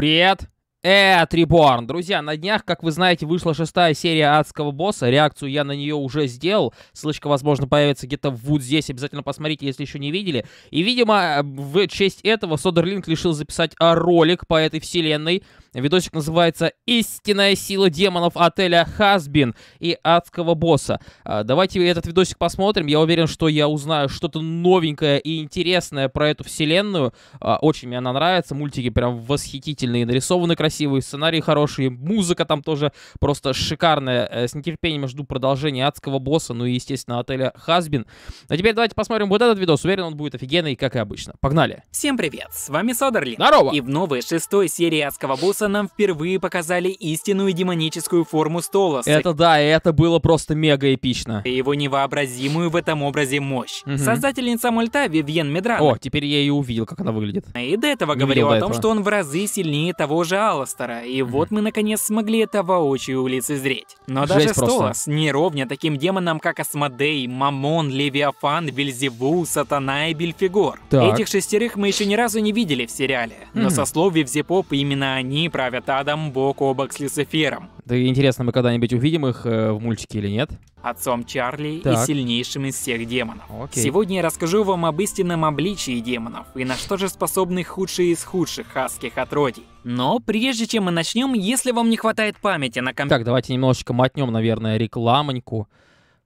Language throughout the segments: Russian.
Привет! Эд Реборн. Друзья, на днях, как вы знаете, вышла шестая серия адского босса. Реакцию я на нее уже сделал. Ссылочка, возможно, появится где-то вот здесь. Обязательно посмотрите, если еще не видели. И, видимо, в честь этого Содерлинг решил записать ролик по этой вселенной. Видосик называется «Истинная сила демонов отеля Хасбин и адского босса». А, давайте этот видосик посмотрим. Я уверен, что я узнаю что-то новенькое и интересное про эту вселенную. А, очень мне она нравится. Мультики прям восхитительные нарисованы, красиво красивый, сценарий хороший, музыка там тоже просто шикарная. Э, с нетерпением жду продолжения «Адского босса», ну и, естественно, отеля «Хазбин». А теперь давайте посмотрим вот этот видос. Уверен, он будет офигенный, как и обычно. Погнали! Всем привет! С вами Содерли. Здорово! И в новой шестой серии «Адского босса» нам впервые показали истинную демоническую форму Столоса. Это да, это было просто мега эпично. И его невообразимую в этом образе мощь. Угу. Создательница мульта Вивьен Медрана. О, теперь я ее увидел, как она выглядит. И до этого говорил о том, этого. что он в разы сильнее того же Алла. Алластера, и угу. вот мы наконец смогли это воочию лицезреть. Но Жесть даже Столас не ровня таким демонам, как Асмодей, Мамон, Левиафан, Вельзевул, Сатана и Бельфигор. Так. Этих шестерых мы еще ни разу не видели в сериале, но со слов Вивзипоп именно они правят адом бок о бок с Люцифером. Да интересно, мы когда-нибудь увидим их э, в мультике или нет? Отцом Чарли так. и сильнейшим из всех демонов. Окей. Сегодня я расскажу вам об истинном обличии демонов и на что же способны худшие из худших адских отродий. Но прежде чем мы начнем, если вам не хватает памяти на компьютер... Так, давайте немножечко мотнем, наверное, рекламоньку.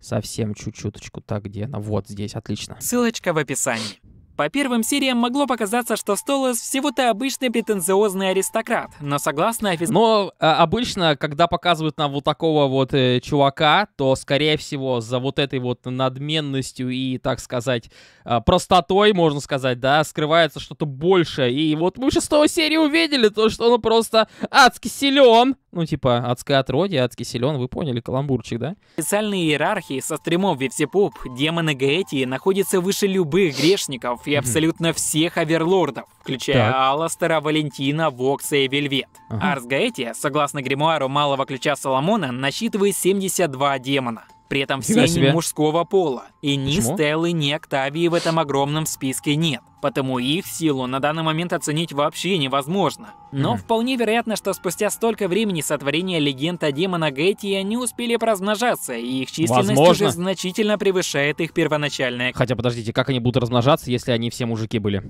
Совсем чуть-чуточку. Так, где она? Вот здесь, отлично. Ссылочка в описании. По первым сериям могло показаться, что Столас всего-то обычный претенциозный аристократ, но согласно офис... Но а, обычно, когда показывают нам вот такого вот э, чувака, то, скорее всего, за вот этой вот надменностью и, так сказать, э, простотой, можно сказать, да, скрывается что-то большее. И вот мы шестого серии увидели то, что он просто адски силен, ну, типа, адское отродье, адский силен, вы поняли, каламбурчик, да? Специальные иерархии со стримов Вивсипоп, демоны Гаэтии находятся выше любых грешников и абсолютно всех оверлордов, включая так. Аластера, Валентина, Вокса и Вельвет. Ага. Арс Гаэтия, согласно гримуару Малого Ключа Соломона, насчитывает 72 демона. При этом все не мужского пола. И ни Почему? Стеллы, ни Октавии в этом огромном списке нет. Потому их силу на данный момент оценить вообще невозможно. Но mm. вполне вероятно, что спустя столько времени сотворения легенд о демона Гетти они успели размножаться, и их численность Возможно. уже значительно превышает их первоначальное... Хотя подождите, как они будут размножаться, если они все мужики были?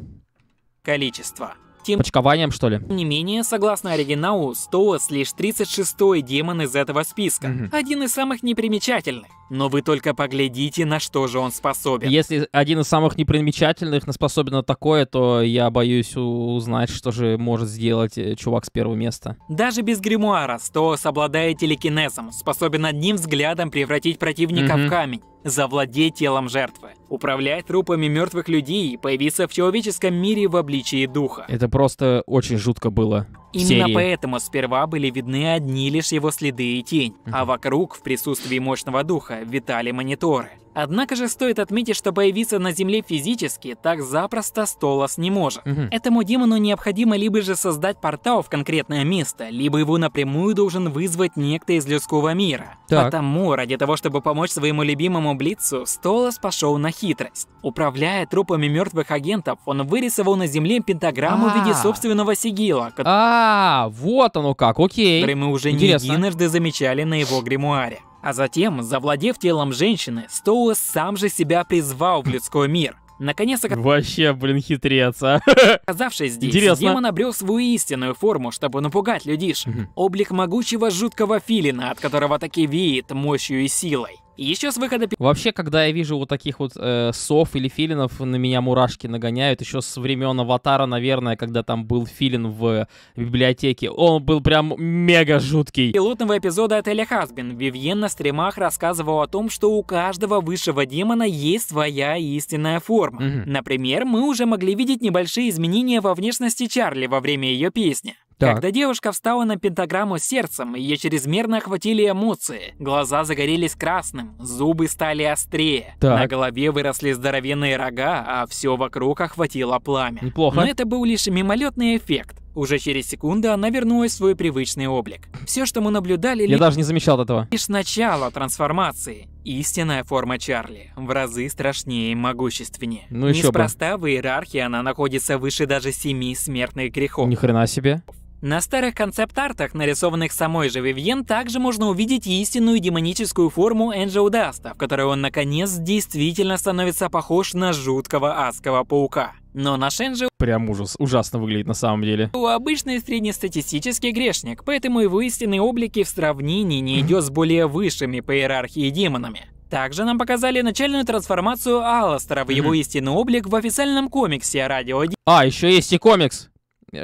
Количество тем почкованием, что ли. Не менее, согласно оригиналу, Стоус лишь 36-й демон из этого списка, угу. один из самых непримечательных. Но вы только поглядите, на что же он способен. Если один из самых непримечательных способен на такое, то я боюсь узнать, что же может сделать э, чувак с первого места. Даже без гримуара Стоус обладает телекинезом, способен одним взглядом превратить противника mm в камень, завладеть телом жертвы, управлять трупами мертвых людей и появиться в человеческом мире в обличии духа. Это просто очень жутко было. Именно серии. поэтому сперва были видны одни лишь его следы и тень, угу. а вокруг, в присутствии мощного духа, витали мониторы. Однако же стоит отметить, что появиться на Земле физически так запросто Столос не может. Угу. Этому демону необходимо либо же создать портал в конкретное место, либо его напрямую должен вызвать некто из людского мира. Так. Потому, ради того, чтобы помочь своему любимому Блицу, Столос пошел на хитрость. Управляя трупами мертвых агентов, он вырисовал на Земле пентаграмму а -а -а. в виде а. собственного сигила. Который... А, вот оно как, окей. Который мы уже Интересно. не единожды замечали на его гримуаре. А затем, завладев телом женщины, Стоуэс сам же себя призвал в людской мир. Наконец, Вообще, блин, хитрец, а. Оказавшись здесь, Интересно. демон обрел свою истинную форму, чтобы напугать людиш. Облик могучего жуткого филина, от которого таки веет мощью и силой еще с выхода... Вообще, когда я вижу вот таких вот э, сов или филинов, на меня мурашки нагоняют. Еще с времен Аватара, наверное, когда там был филин в библиотеке. Он был прям мега жуткий. Пилотного эпизода отеля Хасбин Вивьен на стримах рассказывал о том, что у каждого высшего демона есть своя истинная форма. Угу. Например, мы уже могли видеть небольшие изменения во внешности Чарли во время ее песни. Так. Когда девушка встала на пентаграмму сердцем, ее чрезмерно охватили эмоции. Глаза загорелись красным, зубы стали острее. Так. На голове выросли здоровенные рога, а все вокруг охватило пламя. Неплохо. Но это был лишь мимолетный эффект. Уже через секунду она вернулась в свой привычный облик. Все, что мы наблюдали... Я лишь... даже не замечал этого. Лишь начало трансформации. Истинная форма Чарли. В разы страшнее и могущественнее. Ну еще Неспроста в иерархии она находится выше даже семи смертных грехов. Ни хрена себе. На старых концепт-артах, нарисованных самой же Вивьен, также можно увидеть истинную демоническую форму Энджел Даста, в которой он наконец действительно становится похож на жуткого адского паука. Но наш Энджел... Прям ужас, ужасно выглядит на самом деле. Обычный среднестатистический грешник, поэтому его истинные облики в сравнении не идет с более высшими по иерархии демонами. Также нам показали начальную трансформацию Алластера в его истинный облик в официальном комиксе о Радио А, еще есть и комикс.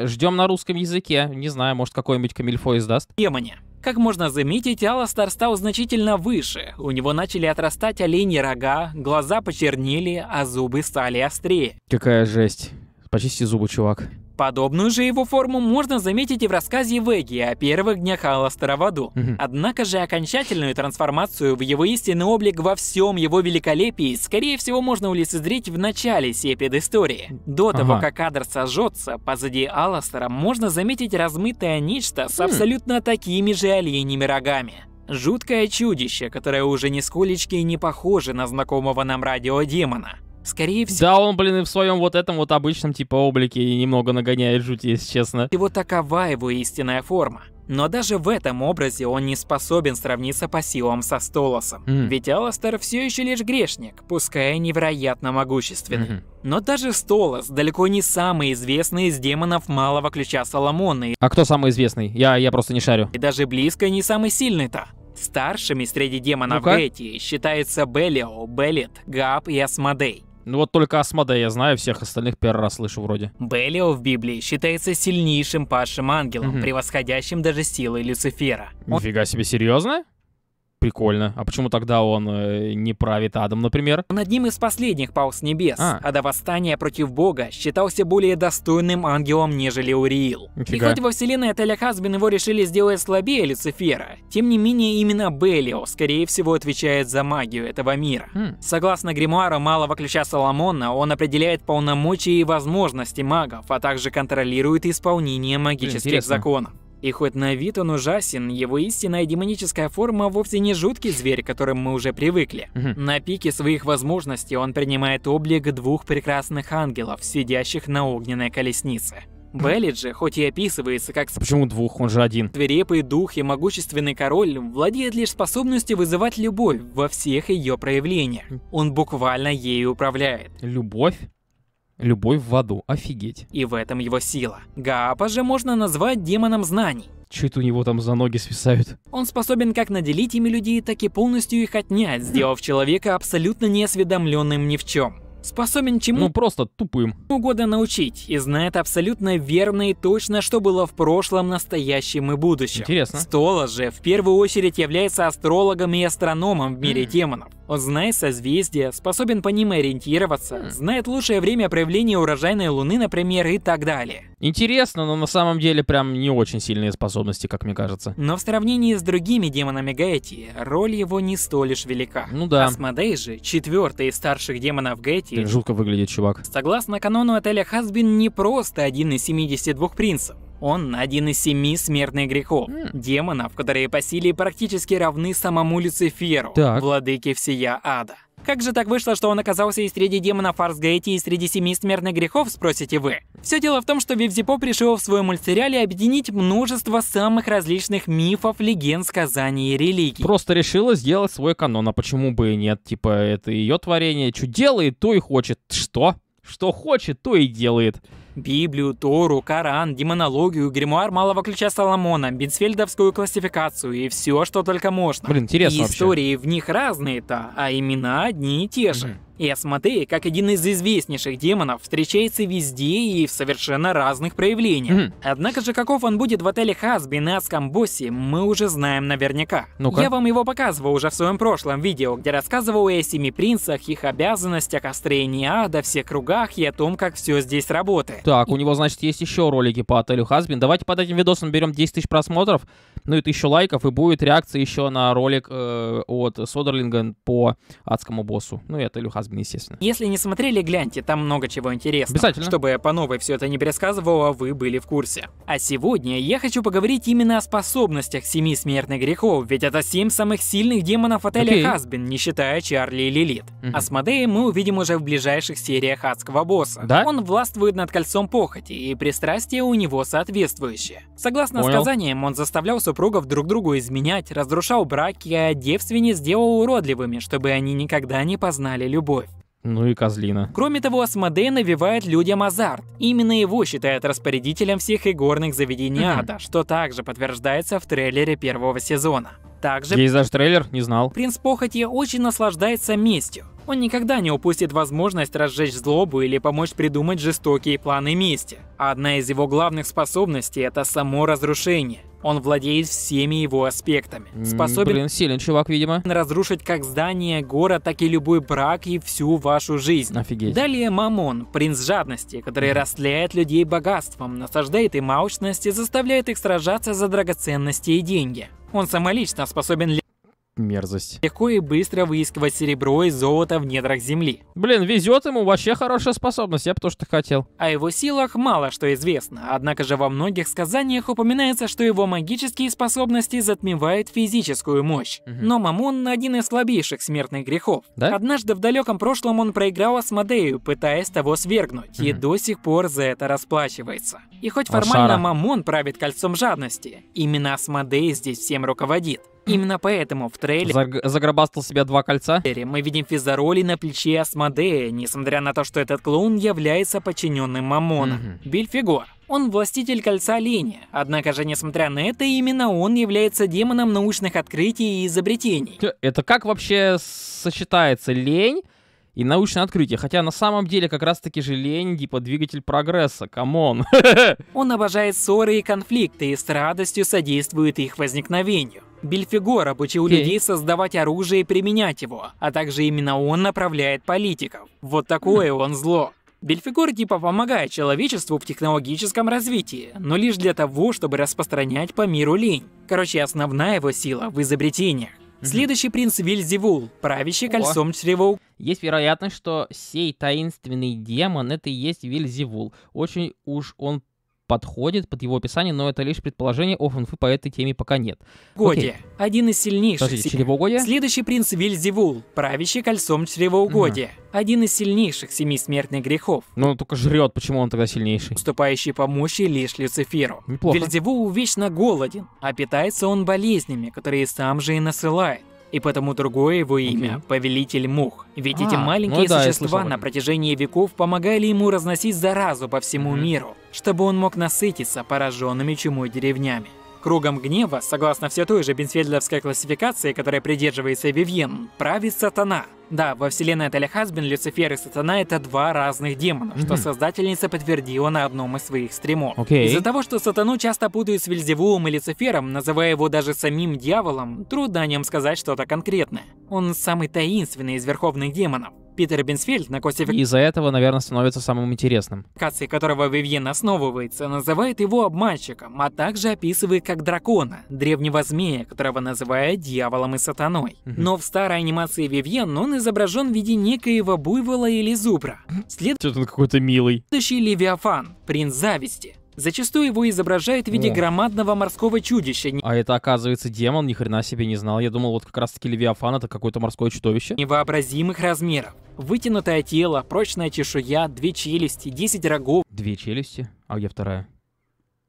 Ждем на русском языке. Не знаю, может, какой-нибудь Камильфо издаст. Демоне. Как можно заметить, Аластар стал значительно выше. У него начали отрастать оленьи рога, глаза почернели, а зубы стали острее. Какая жесть. Почисти зубы, чувак. Подобную же его форму можно заметить и в рассказе Веги о первых днях Алластера в аду. Угу. Однако же окончательную трансформацию в его истинный облик во всем его великолепии, скорее всего, можно улицезреть в начале сей предыстории. До того, как кадр сожжется, позади Алластера можно заметить размытое нечто с хм. абсолютно такими же оленями рогами. Жуткое чудище, которое уже нисколечки не похоже на знакомого нам радиодемона. Скорее всего... Да, он, блин, и в своем вот этом вот обычном типа облике немного нагоняет жуть, если честно. Его такова его истинная форма. Но даже в этом образе он не способен сравниться по силам со Столосом. Mm. Ведь Аластер все еще лишь грешник, пускай невероятно могущественный. Mm -hmm. Но даже Столос далеко не самый известный из демонов Малого Ключа Соломона. А кто самый известный? Я, я просто не шарю. И даже близко не самый сильный-то. Старшими среди демонов ну Гетти считаются Белио, Белит, Габ и Асмодей. Ну вот только Асмадея я знаю, всех остальных первый раз слышу вроде. Белио в Библии считается сильнейшим падшим ангелом, угу. превосходящим даже силы Люцифера. Он... Нифига себе, серьезно? Прикольно. А почему тогда он э, не правит адом, например? Он одним из последних пал с небес, а, а до восстания против бога считался более достойным ангелом, нежели Уриил. Нифига. И хоть во вселенной Отеля Хазбин его решили сделать слабее Люцифера, тем не менее именно Белио, скорее всего, отвечает за магию этого мира. Хм. Согласно гримуару Малого Ключа Соломона, он определяет полномочия и возможности магов, а также контролирует исполнение магических Интересно. законов. И хоть на вид он ужасен, его истинная демоническая форма вовсе не жуткий зверь, к которому мы уже привыкли. На пике своих возможностей он принимает облик двух прекрасных ангелов, сидящих на огненной колеснице. Беллиджи, хоть и описывается как... Почему двух? Он же один. Свирепый дух и могущественный король владеет лишь способностью вызывать любовь во всех ее проявлениях. Он буквально ею управляет. Любовь? любовь в аду, офигеть. И в этом его сила. Гаапа же можно назвать демоном знаний. Чуть у него там за ноги свисают? Он способен как наделить ими людей, так и полностью их отнять, сделав человека абсолютно неосведомленным ни в чем. Способен чему? Ну просто тупым. Угодно научить и знает абсолютно верно и точно, что было в прошлом, настоящем и будущем. Интересно. Стола же в первую очередь является астрологом и астрономом в мире демонов. Он знает созвездия, способен по ним ориентироваться, хм. знает лучшее время проявления урожайной луны, например, и так далее. Интересно, но на самом деле прям не очень сильные способности, как мне кажется. Но в сравнении с другими демонами Гайти, роль его не столь лишь велика. Ну да. Асмодей же, четвертый из старших демонов Гайти. жутко выглядит, чувак. Согласно канону отеля Хасбин, не просто один из 72 принцев. Он один из семи смертных грехов, демонов, которые по силе практически равны самому Люциферу, так. владыке всея ада. Как же так вышло, что он оказался и среди демонов Фарсгейти, и среди семи смертных грехов, спросите вы? Все дело в том, что Вивзипоп решил в своем мультсериале объединить множество самых различных мифов, легенд, сказаний и религий. Просто решила сделать свой канон, а почему бы и нет? Типа, это ее творение, что делает, то и хочет. Что? Что хочет, то и делает. Библию, Тору, Коран, демонологию, гримуар малого ключа Соломона, битцфельдовскую классификацию и все, что только можно. Блин, интересно И истории в них разные-то, а имена одни и те же. Mm-hmm. И Асмодей, как один из известнейших демонов, встречается везде и в совершенно разных проявлениях. Mm. Однако же, каков он будет в отеле Хасби на Аскамбосе, мы уже знаем наверняка. ну Я вам его показывал уже в своем прошлом видео, где рассказывал о семи принцах, их обязанностях, о строении ада, всех кругах и о том, как все здесь работает. Так, у него, значит, есть еще ролики по отелю Хасбин. Давайте под этим видосом берем 10 тысяч просмотров, ну и тысячу лайков, и будет реакция еще на ролик э, от Содерлинга по адскому боссу, ну и отелю Хасбин. Ну, естественно. Если не смотрели, гляньте, там много чего интересного. Обязательно. Чтобы я по новой все это не пересказывал, а вы были в курсе. А сегодня я хочу поговорить именно о способностях семи смертных грехов, ведь это семь самых сильных демонов отеля okay. Хасбин, не считая Чарли и Лилит. Угу. Асмодея мы увидим уже в ближайших сериях адского босса. Да? Он властвует над кольцом похоти, и пристрастие у него соответствующее. Согласно Понял. сказаниям, он заставлял супругов друг другу изменять, разрушал браки, а девственниц делал уродливыми, чтобы они никогда не познали любовь любовь. Ну и козлина. Кроме того, Асмодей навевает людям азарт. Именно его считают распорядителем всех игорных заведений mm-hmm. ада, что также подтверждается в трейлере первого сезона. Также... Есть даже трейлер? Не знал. Принц Похоти очень наслаждается местью. Он никогда не упустит возможность разжечь злобу или помочь придумать жестокие планы мести. одна из его главных способностей – это само разрушение. Он владеет всеми его аспектами. Способен... Блин, силен чувак, видимо. Разрушить как здание, город, так и любой брак и всю вашу жизнь. Офигеть. Далее Мамон, принц жадности, который растляет людей богатством, насаждает им алчность и заставляет их сражаться за драгоценности и деньги. Он самолично способен мерзость. Легко и быстро выискивать серебро и золото в недрах земли. Блин, везет ему, вообще хорошая способность, я бы тоже так хотел. О его силах мало что известно, однако же во многих сказаниях упоминается, что его магические способности затмевают физическую мощь. Угу. Но Мамон – один из слабейших смертных грехов. Да? Однажды в далеком прошлом он проиграл Асмодею, пытаясь того свергнуть, угу. и до сих пор за это расплачивается. И хоть формально Лошара. Мамон правит кольцом жадности, именно Асмодей здесь всем руководит. Именно поэтому в трейлере... Заг... Загробастал себя два кольца? Мы видим физароли на плече Асмодея Амадея, несмотря на то, что этот клоун является подчиненным Мамона. Угу. Mm -hmm. Бельфигор. Он властитель кольца линия, однако же, несмотря на это, именно он является демоном научных открытий и изобретений. Это как вообще сочетается лень и научное открытие. Хотя на самом деле как раз-таки же лень типа двигатель прогресса, камон. Он обожает ссоры и конфликты и с радостью содействует их возникновению. Бельфигор обучил okay. людей создавать оружие и применять его, а также именно он направляет политиков. Вот такое хм. он зло. Бельфигор типа помогает человечеству в технологическом развитии, но лишь для того, чтобы распространять по миру лень. Короче, основная его сила в изобретениях. Следующий принц Вильзевул, правящий О. кольцом чревоу. Есть вероятность, что сей таинственный демон это и есть Вильзевул. Очень уж он подходит под его описание, но это лишь предположение, оф инфы по этой теме пока нет. Годи. Один из сильнейших. Подождите, Следующий принц Вильзевул, правящий кольцом чревоугодия. Угу. Один из сильнейших семи смертных грехов. Но ну, он только жрет, почему он тогда сильнейший? Уступающий помощи лишь Люциферу. Неплохо. Вильзевул вечно голоден, а питается он болезнями, которые сам же и насылает и потому другое его имя угу. – Повелитель Мух. Ведь а, эти ну маленькие ну да, существа на протяжении веков помогали ему разносить заразу по всему угу. миру, чтобы он мог насытиться пораженными чумой деревнями. Кругом гнева, согласно все той же бенсфельдовской классификации, которой придерживается Вивьен, правит сатана. Да, во вселенной Отеля Хазбин Люцифер и Сатана — это два разных демона, что создательница подтвердила на одном из своих стримов. Okay. Из-за того, что Сатану часто путают с Вильзевулом и Люцифером, называя его даже самим дьяволом, трудно о нем сказать что-то конкретное. Он самый таинственный из верховных демонов. Питер Бенсфильд на косификации... Из-за этого, наверное, становится самым интересным. ...кации которого Вивьен основывается, называет его обманщиком, а также описывает как дракона, древнего змея, которого называет дьяволом и сатаной. Но в старой анимации Вивьен он изображен в виде некоего буйвола или зубра. След... Что-то он какой-то милый. Следующий Левиафан, принц зависти. Зачастую его изображают в виде О. громадного морского чудища. А это, оказывается, демон, ни хрена себе не знал. Я думал, вот как раз-таки Левиафан это какое-то морское чудовище. Невообразимых размеров. Вытянутое тело, прочная чешуя, две челюсти, 10 рогов. Две челюсти? А где вторая?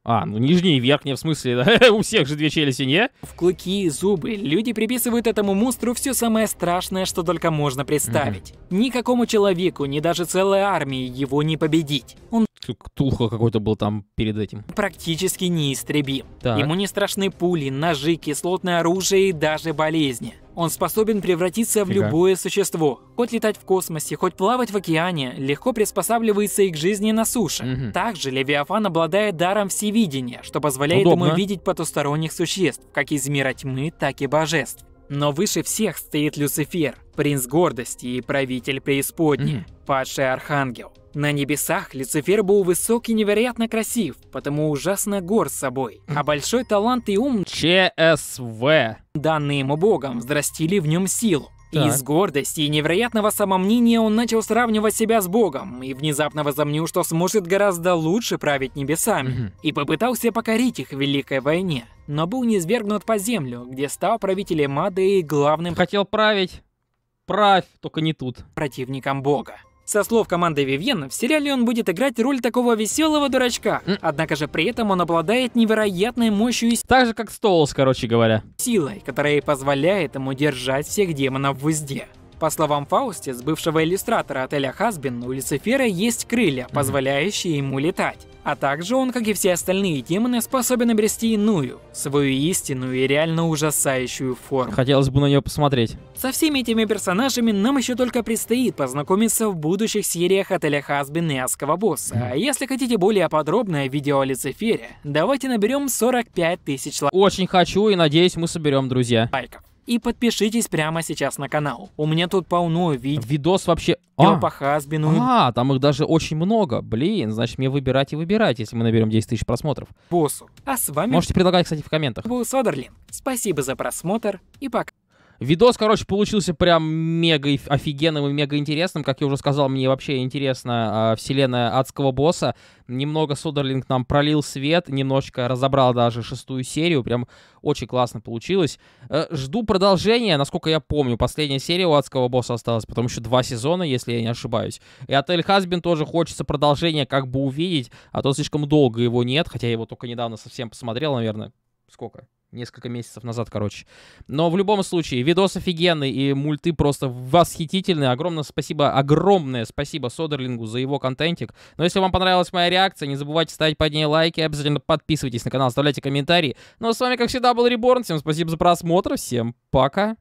А, ну нижний и верхний, в смысле, да? у всех же две челюсти, не? В клыки и зубы люди приписывают этому монстру все самое страшное, что только можно представить. Mm-hmm. Никакому человеку, ни даже целой армии его не победить. Он Ктулха какой-то был там перед этим. Практически неистребим. Так. Ему не страшны пули, ножи, кислотное оружие и даже болезни. Он способен превратиться в любое существо. Хоть летать в космосе, хоть плавать в океане, легко приспосабливается и к жизни на суше. Угу. Также Левиафан обладает даром всевидения, что позволяет Удобно. ему видеть потусторонних существ, как из мира тьмы, так и божеств. Но выше всех стоит Люцифер, принц гордости и правитель преисподней, mm. падший архангел. На небесах Люцифер был высок и невероятно красив, потому ужасно гор собой, а большой талант и ум ЧСВ, данные ему богом, взрастили в нем силу. Из гордости и невероятного самомнения он начал сравнивать себя с Богом и внезапно возомнил, что сможет гораздо лучше править небесами, и попытался покорить их в Великой войне, но был низвергнут по землю, где стал правителем Ады и главным... Хотел править? Правь, только не тут. ...противником Бога. Со слов команды Вивьен, в сериале он будет играть роль такого веселого дурачка, однако же при этом он обладает невероятной мощью и... Так же, как Стоулс, короче говоря. Силой, которая и позволяет ему держать всех демонов в узде. По словам Фаустис, бывшего иллюстратора отеля Хасбин, у Люцифера есть крылья, позволяющие ему летать. А также он, как и все остальные демоны, способен обрести иную, свою истинную и реально ужасающую форму. Хотелось бы на нее посмотреть. Со всеми этими персонажами нам еще только предстоит познакомиться в будущих сериях отеля Хасбин и Аскова Босса. А если хотите более подробное видео о Люцифере, давайте наберем 45 тысяч лайков. Очень хочу и надеюсь мы соберем, друзья. Лайков и подпишитесь прямо сейчас на канал. У меня тут полно видео. Видос вообще... А, по Хазбину. А, там их даже очень много. Блин, значит мне выбирать и выбирать, если мы наберем 10 тысяч просмотров. Боссу. А с вами... Можете предлагать, кстати, в комментах. Был Содерлин. Спасибо за просмотр и пока. Видос, короче, получился прям мега офигенным и мега интересным. Как я уже сказал, мне вообще интересна э, вселенная адского босса. Немного Судерлинг нам пролил свет, немножечко разобрал даже шестую серию. Прям очень классно получилось. Э, жду продолжения, насколько я помню. Последняя серия у адского босса осталась, потом еще два сезона, если я не ошибаюсь. И отель Хазбин тоже хочется продолжения как бы увидеть, а то слишком долго его нет, хотя я его только недавно совсем посмотрел, наверное. Сколько? несколько месяцев назад, короче. Но в любом случае, видос офигенный и мульты просто восхитительные. Огромное спасибо, огромное спасибо Содерлингу за его контентик. Но если вам понравилась моя реакция, не забывайте ставить под ней лайки, обязательно подписывайтесь на канал, оставляйте комментарии. Ну а с вами, как всегда, был Реборн. Всем спасибо за просмотр, всем пока.